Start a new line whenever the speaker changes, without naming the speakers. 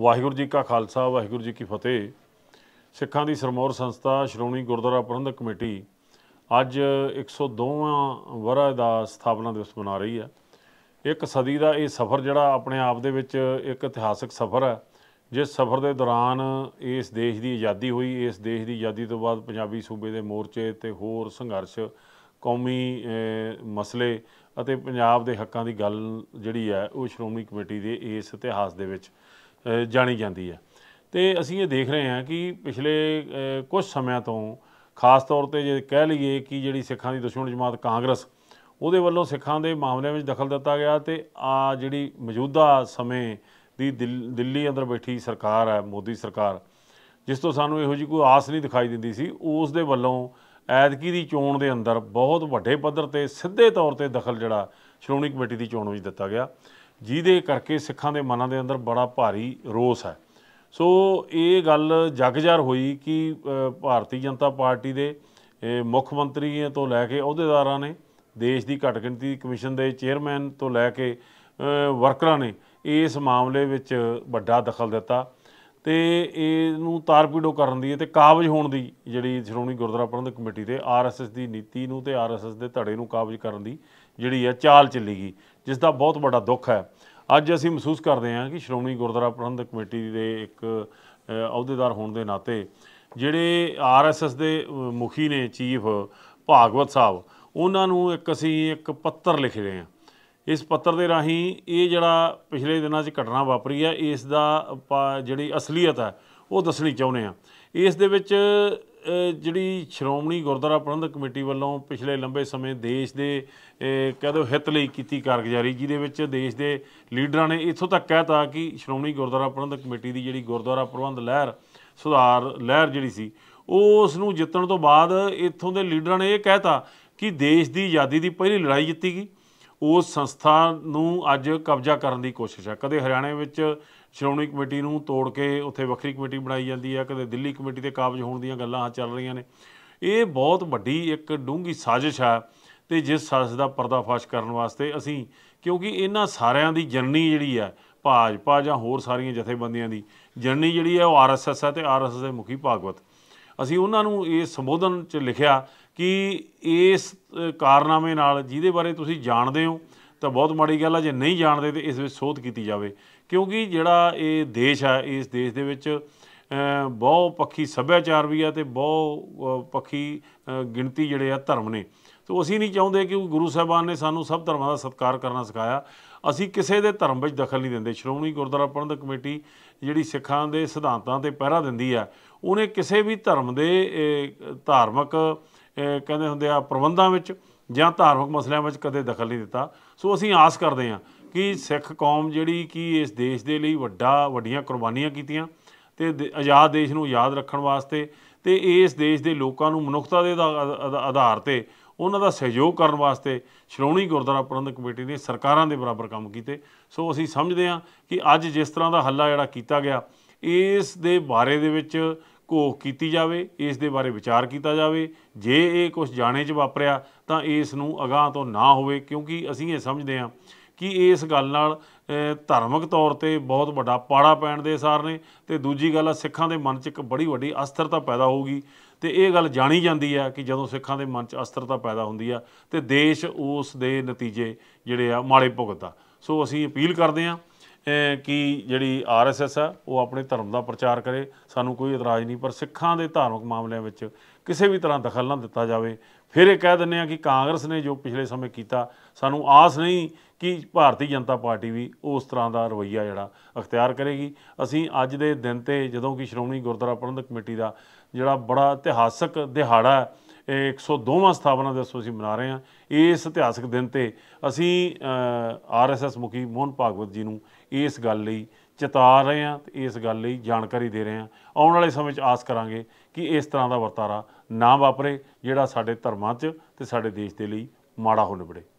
ਵਾਹਿਗੁਰੂ ਜੀ ਕਾ ਖਾਲਸਾ ਵਾਹਿਗੁਰੂ ਜੀ ਕੀ ਫਤਿਹ ਸਿੱਖਾਂ ਦੀ ਸਰਮੌਰ ਸੰਸਥਾ ਸ਼੍ਰੋਮਣੀ ਗੁਰਦੁਆਰਾ ਪ੍ਰਬੰਧਕ ਕਮੇਟੀ ਅੱਜ 102ਵਾਂ ਵਰ੍ਹਾ ਦਾ ਸਥਾਪਨਾ ਦਿਵਸ ਮਨਾ ਰਹੀ ਹੈ ਇੱਕ ਸਦੀ ਦਾ ਇਹ ਸਫ਼ਰ ਜਿਹੜਾ ਆਪਣੇ ਆਪ ਦੇ ਵਿੱਚ ਇੱਕ ਇਤਿਹਾਸਕ ਸਫ਼ਰ ਹੈ ਜਿਸ ਸਫ਼ਰ ਦੇ ਦੌਰਾਨ ਇਸ ਦੇਸ਼ ਦੀ ਆਜ਼ਾਦੀ ਹੋਈ ਇਸ ਦੇਸ਼ ਦੀ ਆਜ਼ਾਦੀ ਤੋਂ ਬਾਅਦ ਪੰਜਾਬੀ ਸੂਬੇ ਦੇ ਮੋਰਚੇ ਤੇ ਹੋਰ ਸੰਘਰਸ਼ ਕੌਮੀ ਮਸਲੇ ਅਤੇ ਪੰਜਾਬ ਦੇ ਹੱਕਾਂ ਦੀ ਗੱਲ ਜਿਹੜੀ ਹੈ ਉਹ ਸ਼੍ਰੋਮਣੀ ਕਮੇਟੀ ਦੇ ਇਸ ਇਤਿਹਾਸ ਦੇ ਵਿੱਚ ਜਾਣੀ ਜਾਂਦੀ ਹੈ ਤੇ ਅਸੀਂ ਇਹ ਦੇਖ ਰਹੇ ਹਾਂ ਕਿ ਪਿਛਲੇ ਕੁਝ ਸਮਿਆਂ ਤੋਂ ਖਾਸ ਤੌਰ ਤੇ ਜੇ ਕਹਿ ਲਈਏ ਕਿ ਜਿਹੜੀ ਸਿੱਖਾਂ ਦੀ ਦੁਸ਼ਮਣ ਜਮਾਤ ਕਾਂਗਰਸ ਉਹਦੇ ਵੱਲੋਂ ਸਿੱਖਾਂ ਦੇ ਮਾਮਲੇ ਵਿੱਚ ਦਖਲ ਦਿੱਤਾ ਗਿਆ ਤੇ ਆ ਜਿਹੜੀ ਮੌਜੂਦਾ ਸਮੇਂ ਦੀ ਦਿੱਲੀ ਅੰਦਰ ਬੈਠੀ ਸਰਕਾਰ ਹੈ ਮੋਦੀ ਸਰਕਾਰ ਜਿਸ ਤੋਂ ਸਾਨੂੰ ਇਹੋ ਜੀ ਕੋਈ ਆਸ ਨਹੀਂ ਦਿਖਾਈ ਦਿੰਦੀ ਸੀ ਉਸ ਦੇ ਵੱਲੋਂ ਐਤਕੀ ਦੀ ਚੋਣ ਦੇ ਅੰਦਰ ਬਹੁਤ ਵੱਡੇ ਪੱਧਰ ਤੇ ਸਿੱਧੇ ਤੌਰ ਤੇ ਦਖਲ ਜਿਹੜਾ ਸ਼੍ਰੋਮਣੀ ਕਮੇਟੀ ਦੀ ਚੋਣ ਵਿੱਚ ਦਿੱਤਾ ਗਿਆ ਜਿਹਦੇ ਕਰਕੇ ਸਿੱਖਾਂ ਦੇ ਮਨਾਂ ਦੇ ਅੰਦਰ ਬੜਾ ਭਾਰੀ ਰੋਸ ਹੈ ਸੋ ਇਹ ਗੱਲ ਜਗਜਾਰ ਹੋਈ ਕਿ ਭਾਰਤੀ ਜਨਤਾ ਪਾਰਟੀ ਦੇ ਮੁੱਖ ਮੰਤਰੀਆਂ ਤੋਂ ਲੈ ਕੇ ਅਹੁਦੇਦਾਰਾਂ ਨੇ ਦੇਸ਼ ਦੀ ਘੱਟ ਗਿਣਤੀ ਕਮਿਸ਼ਨ ਦੇ ਚੇਅਰਮੈਨ ਤੋਂ ਲੈ ਕੇ ਵਰਕਰਾਂ ਨੇ ਇਸ ਮਾਮਲੇ ਵਿੱਚ ਵੱਡਾ ਦਖਲ ਦਿੱਤਾ ਤੇ ਇਹਨੂੰ ਤਾਰਪੀਡੋ ਕਰਨ ਦੀ ਤੇ ਕਾਬਜ ਹੋਣ ਦੀ ਜਿਹੜੀ ਸ਼੍ਰੋਮਣੀ ਗੁਰਦੁਆਰਾ ਪ੍ਰਬੰਧਕ ਕਮੇਟੀ ਤੇ ਆਰਐਸਐਸ ਦੀ ਨੀਤੀ ਨੂੰ ਤੇ ਆਰਐਸਐਸ ਦੇ ਧੜੇ ਨੂੰ ਕਾਬਜ ਕਰਨ ਦੀ ਜਿਹੜੀ ਹੈ ਚਾਲ ਚੱਲੀ ਗਈ ਜਿਸ ਦਾ ਬਹੁਤ ਵੱਡਾ ਦੁੱਖ ਹੈ ਅੱਜ ਅਸੀਂ ਮਹਿਸੂਸ ਕਰਦੇ ਹਾਂ ਕਿ ਸ਼੍ਰੋਮਣੀ ਗੁਰਦੁਆਰਾ ਪ੍ਰਬੰਧਕ ਕਮੇਟੀ ਦੇ ਇੱਕ ਅਹੁਦੇਦਾਰ ਹੋਣ ਦੇ ਨਾਤੇ ਜਿਹੜੇ ਆਰਐਸਐਸ ਦੇ ਮੁਖੀ ਨੇ ਚੀਫ ਭਾਗਵਤ ਸਾਹਿਬ ਉਹਨਾਂ ਨੂੰ ਇੱਕ ਅਸੀਂ ਇੱਕ ਪੱਤਰ ਲਿਖ ਰਹੇ ਹਾਂ ਇਸ ਪੱਤਰ ਦੇ ਰਾਹੀਂ ਇਹ ਜਿਹੜਾ ਪਿਛਲੇ ਦਿਨਾਂ 'ਚ ਘਟਨਾ ਵਾਪਰੀ ਹੈ ਇਸ ਦਾ ਜਿਹੜੀ ਅਸਲੀਅਤ ਹੈ ਉਹ ਦੱਸਣੀ ਚਾਹੁੰਦੇ ਆ ਇਸ ਦੇ ਵਿੱਚ ਜਿਹੜੀ ਸ਼੍ਰੋਮਣੀ ਗੁਰਦੁਆਰਾ ਪ੍ਰਬੰਧਕ ਕਮੇਟੀ ਵੱਲੋਂ ਪਿਛਲੇ ਲੰਬੇ ਸਮੇਂ ਦੇਸ਼ ਦੇ ਕਹਦੇ ਹਿੱਤ ਲਈ ਕੀਤੀ ਕਾਰਗੁਜ਼ਾਰੀ ਜਿਹਦੇ ਵਿੱਚ ਦੇਸ਼ ਦੇ ਲੀਡਰਾਂ ਨੇ ਇਥੋਂ ਤੱਕ ਕਹਿਤਾ ਕਿ ਸ਼੍ਰੋਮਣੀ ਗੁਰਦੁਆਰਾ ਪ੍ਰਬੰਧਕ ਕਮੇਟੀ ਦੀ ਜਿਹੜੀ ਗੁਰਦੁਆਰਾ ਪ੍ਰਬੰਧ ਲਹਿਰ ਸੁਧਾਰ ਲਹਿਰ ਜਿਹੜੀ ਸੀ ਉਸ ਨੂੰ ਜਿੱਤਣ ਤੋਂ ਬਾਅਦ ਇਥੋਂ ਦੇ ਲੀਡਰਾਂ ਨੇ ਇਹ ਕਹਿਤਾ ਕਿ ਦੇਸ਼ ਦੀ ਆਜ਼ਾਦੀ ਦੀ ਪਹਿਲੀ ਲੜਾਈ ਜਿੱਤੀ ਗਈ ਉਸ ਸੰਸਥਾ ਨੂੰ ਅੱਜ ਕਬਜ਼ਾ ਕਰਨ ਦੀ ਕੋਸ਼ਿਸ਼ ਹੈ ਕਦੇ ਹਰਿਆਣੇ ਵਿੱਚ ਸ਼੍ਰੋਮਣੀ ਕਮੇਟੀ ਨੂੰ ਤੋੜ ਕੇ ਉੱਥੇ ਵੱਖਰੀ ਕਮੇਟੀ ਬਣਾਈ ਜਾਂਦੀ ਹੈ ਕਦੇ ਦਿੱਲੀ ਕਮੇਟੀ ਤੇ ਕਾਬਜ ਹੋਣ ਦੀਆਂ ਗੱਲਾਂ ਚੱਲ ਰਹੀਆਂ ਨੇ ਇਹ ਬਹੁਤ ਵੱਡੀ ਇੱਕ ਡੂੰਗੀ ਸਾਜ਼ਿਸ਼ ਹੈ ਤੇ ਜਿਸ ਸਾਜ਼ਿਸ਼ ਦਾ ਪਰਦਾਫਾਸ਼ ਕਰਨ ਵਾਸਤੇ ਅਸੀਂ ਕਿਉਂਕਿ ਇਹਨਾਂ ਸਾਰਿਆਂ ਦੀ ਜਨਨੀ ਜਿਹੜੀ ਹੈ ਭਾਜਪਾ ਜਾਂ ਹੋਰ ਸਾਰੀਆਂ ਜਥੇਬੰਦੀਆਂ ਦੀ ਜਨਨੀ ਜਿਹੜੀ ਹੈ ਉਹ ਆਰਐਸਐਸ ਹੈ ਤੇ ਆਰਐਸਐਸ ਦੇ ਮੁਖੀ ਭਾਗਵਤ ਅਸੀਂ ਉਹਨਾਂ ਨੂੰ ਇਹ ਸੰਬੋਧਨ 'ਚ ਲਿਖਿਆ ਕਿ ਇਸ ਕਾਰਨਾਮੇ ਨਾਲ ਜਿਹਦੇ ਬਾਰੇ ਤੁਸੀਂ ਜਾਣਦੇ ਹੋ ਤਾਂ ਬਹੁਤ ਮਾੜੀ ਗੱਲ ਆ ਜੇ ਨਹੀਂ ਜਾਣਦੇ ਤੇ ਇਸ ਵਿੱਚ ਸੋਧ ਕੀਤੀ ਜਾਵੇ ਕਿਉਂਕਿ ਜਿਹੜਾ ਇਹ ਦੇਸ਼ ਆ ਇਸ ਦੇਸ਼ ਦੇ ਵਿੱਚ ਬਹੁ ਪੱਖੀ ਸੱਭਿਆਚਾਰ ਵੀ ਆ ਤੇ ਬਹੁ ਪੱਖੀ ਗਿਣਤੀ ਜਿਹੜੇ ਆ ਧਰਮ ਨੇ ਤੋ ਅਸੀਂ ਨਹੀਂ ਚਾਹੁੰਦੇ ਕਿ ਗੁਰੂ ਸਾਹਿਬਾਨ ਨੇ ਸਾਨੂੰ ਸਭ ਧਰਮਾਂ ਦਾ ਸਤਿਕਾਰ ਕਰਨਾ ਸਿਖਾਇਆ ਅਸੀਂ ਕਿਸੇ ਦੇ ਧਰਮ ਵਿੱਚ ਦਖਲ ਨਹੀਂ ਦਿੰਦੇ ਸ਼੍ਰੋਮਣੀ ਗੁਰਦੁਆਰਾ ਪ੍ਰਬੰਧਕ ਕਮੇਟੀ ਜਿਹੜੀ ਸਿੱਖਾਂ ਦੇ ਸਿਧਾਂਤਾਂ ਤੇ ਪਹਿਰਾ ਦਿੰਦੀ ਆ ਉਹਨੇ ਕਿਸੇ ਵੀ ਧਰਮ ਦੇ ਧਾਰਮਿਕ ਕਹਿੰਦੇ ਹੁੰਦੇ ਆ ਪ੍ਰਬੰਧਾਂ ਵਿੱਚ ਜਾਂ ਧਾਰਮਿਕ ਮਸਲਿਆਂ ਵਿੱਚ ਕਦੇ ਦਖਲ ਨਹੀਂ ਦਿੱਤਾ ਸੋ ਅਸੀਂ ਆਸ ਕਰਦੇ ਹਾਂ ਕਿ ਸਿੱਖ ਕੌਮ ਜਿਹੜੀ ਕਿ ਇਸ ਦੇਸ਼ ਦੇ ਲਈ ਵੱਡਾ ਵੱਡੀਆਂ ਕੁਰਬਾਨੀਆਂ ਕੀਤੀਆਂ ਤੇ ਆਜ਼ਾਦ ਦੇਸ਼ ਨੂੰ ਯਾਦ ਰੱਖਣ ਵਾਸਤੇ ਤੇ ਇਸ ਦੇਸ਼ ਦੇ ਲੋਕਾਂ ਨੂੰ ਮਨੁੱਖਤਾ ਦੇ ਆਧਾਰ ਤੇ ਉਹਨਾਂ ਦਾ ਸਹਿਯੋਗ ਕਰਨ ਵਾਸਤੇ ਸ਼੍ਰੋਣੀ ਗੁਰਦੁਆਰਾ ਪ੍ਰਬੰਧਕ ਕਮੇਟੀ ਨੇ ਸਰਕਾਰਾਂ ਦੇ ਬਰਾਬਰ ਕੰਮ ਕੀਤੇ ਸੋ ਅਸੀਂ ਸਮਝਦੇ ਹਾਂ ਕਿ ਅੱਜ ਜਿਸ ਤਰ੍ਹਾਂ ਦਾ ਹੱਲਾ ਜਿਹੜਾ ਕੀਤਾ ਗਿਆ ਇਸ ਦੇ ਬਾਰੇ ਦੇ ਵਿੱਚ ਕੋ ਕੀਤੀ ਜਾਵੇ ਇਸ ਦੇ ਬਾਰੇ ਵਿਚਾਰ ਕੀਤਾ ਜਾਵੇ ਜੇ ਇਹ ਕੁਝ ਜਾਣੇ 'ਚ ਵਾਪਰਿਆ ਤਾਂ ਇਸ ਨੂੰ ਅਗਾਹ ਤੋਂ ਨਾ ਹੋਵੇ ਕਿਉਂਕਿ ਅਸੀਂ ਇਹ ਸਮਝਦੇ ਹਾਂ ਕਿ ਇਸ ਗੱਲ ਨਾਲ ਧਾਰਮਿਕ ਤੌਰ ਤੇ ਬਹੁਤ ਵੱਡਾ ਪਾੜਾ ਪੈਣ ਦੇ ਸਾਰ ਨੇ ਤੇ ਦੂਜੀ ਗੱਲ ਆ ਸਿੱਖਾਂ ਦੇ ਮਨ 'ਚ ਇੱਕ ਬੜੀ ਵੱਡੀ ਅਸਥਿਰਤਾ ਪੈਦਾ ਹੋਊਗੀ ਤੇ ਇਹ ਗੱਲ ਜਾਣੀ ਜਾਂਦੀ ਆ ਕਿ ਜਦੋਂ ਸਿੱਖਾਂ ਦੇ ਮਨ 'ਚ ਅਸਥਿਰਤਾ ਪੈਦਾ ਹੁੰਦੀ ਆ ਤੇ ਦੇਸ਼ ਉਸ ਦੇ ਨਤੀਜੇ ਜਿਹੜੇ ਆ ਮਾੜੇ ਭੁਗਤਦਾ ਸੋ ਅਸੀਂ ਅਪੀਲ ਕਰਦੇ ਹਾਂ ਕਿ ਜਿਹੜੀ ਆਰਐਸਐਸ ਆ ਉਹ ਆਪਣੇ ਧਰਮ ਦਾ ਪ੍ਰਚਾਰ ਕਰੇ ਸਾਨੂੰ ਕੋਈ ਇਤਰਾਜ਼ ਨਹੀਂ ਪਰ ਸਿੱਖਾਂ ਦੇ ਧਾਰਮਿਕ ਮਾਮਲਿਆਂ ਵਿੱਚ ਕਿਸੇ ਵੀ ਤਰ੍ਹਾਂ ਦਖਲ ਨਾ ਦਿੱਤਾ ਜਾਵੇ ਫਿਰ ਇਹ ਕਹਿ ਦਿੰਨੇ ਆ ਕਿ ਕਾਂਗਰਸ ਨੇ ਜੋ ਪਿਛਲੇ ਸਮੇਂ ਕੀਤਾ ਸਾਨੂੰ ਆਸ ਨਹੀਂ ਕਿ ਭਾਰਤੀ ਜਨਤਾ ਪਾਰਟੀ ਵੀ ਉਸ ਤਰ੍ਹਾਂ ਦਾ ਰਵਈਆ ਜਿਹੜਾ ਅਖਤਿਆਰ ਕਰੇਗੀ ਅਸੀਂ ਅੱਜ ਦੇ ਦਿਨ ਤੇ ਜਦੋਂ ਕਿ ਸ਼੍ਰੋਮਣੀ ਗੁਰਦੁਆਰਾ ਪ੍ਰਬੰਧਕ ਕਮੇਟੀ ਦਾ ਜਿਹੜਾ ਬੜਾ ਇਤਿਹਾਸਕ ਦਿਹਾੜਾ 102ਵਾਂ ਸਥਾਪਨਾ ਦਿਵਸ ਅਸੀਂ ਮਨਾ ਰਹੇ ਹਾਂ ਇਸ ਇਤਿਹਾਸਕ ਦਿਨ ਤੇ ਅਸੀਂ ਆਰਐਸਐਸ ਮੁਖੀ ਮੋਹਨ ਭਾਗਵਤ ਜੀ ਨੂੰ ਇਸ ਗੱਲ ਲਈ ਚਿਤਾ ਰਹੇ ਹਾਂ ਤੇ ਇਸ ਗੱਲ ਲਈ ਜਾਣਕਾਰੀ ਦੇ ਰਹੇ ਹਾਂ ਆਉਣ ਵਾਲੇ ਸਮੇਂ 'ਚ ਆਸ ਕਰਾਂਗੇ ਕਿ ਇਸ ਤਰ੍ਹਾਂ ਦਾ ਵਰਤਾਰਾ ਨਾ ਵਾਪਰੇ ਜਿਹੜਾ ਸਾਡੇ ਧਰਮਾਂ 'ਚ ਤੇ ਸਾਡੇ ਦੇਸ਼ ਦੇ ਲਈ ਮਾੜਾ ਹੋ ਨਿਬੜੇ